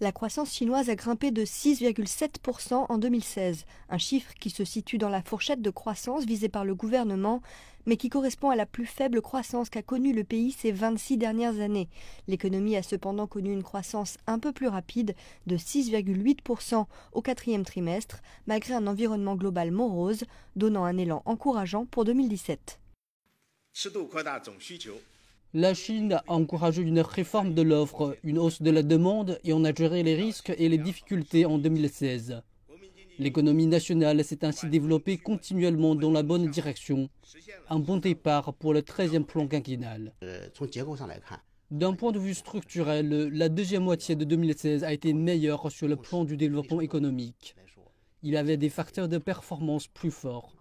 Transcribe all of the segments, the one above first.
la croissance chinoise a grimpé de 6,7% en 2016, un chiffre qui se situe dans la fourchette de croissance visée par le gouvernement, mais qui correspond à la plus faible croissance qu'a connue le pays ces 26 dernières années. L'économie a cependant connu une croissance un peu plus rapide, de 6,8% au quatrième trimestre, malgré un environnement global morose, donnant un élan encourageant pour 2017. La Chine a encouragé une réforme de l'offre, une hausse de la demande et on a géré les risques et les difficultés en 2016. L'économie nationale s'est ainsi développée continuellement dans la bonne direction, un bon départ pour le 13e plan quinquennal. D'un point de vue structurel, la deuxième moitié de 2016 a été meilleure sur le plan du développement économique. Il avait des facteurs de performance plus forts.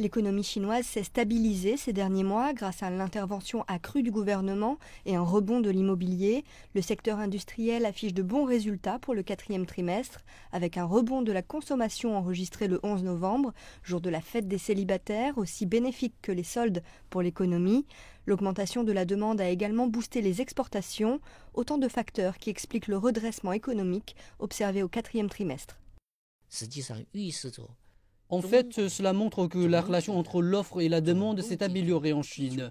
L'économie chinoise s'est stabilisée ces derniers mois grâce à l'intervention accrue du gouvernement et un rebond de l'immobilier. Le secteur industriel affiche de bons résultats pour le quatrième trimestre, avec un rebond de la consommation enregistré le 11 novembre, jour de la fête des célibataires, aussi bénéfique que les soldes pour l'économie. L'augmentation de la demande a également boosté les exportations, autant de facteurs qui expliquent le redressement économique observé au quatrième trimestre. En fait, euh, cela montre que la relation entre l'offre et la demande s'est améliorée en Chine.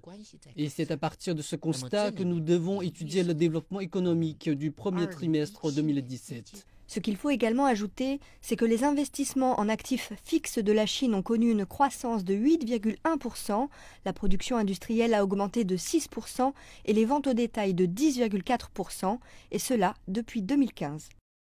Et c'est à partir de ce constat que nous devons étudier le développement économique du premier trimestre 2017. Ce qu'il faut également ajouter, c'est que les investissements en actifs fixes de la Chine ont connu une croissance de 8,1%, la production industrielle a augmenté de 6% et les ventes au détail de 10,4%, et cela depuis 2015.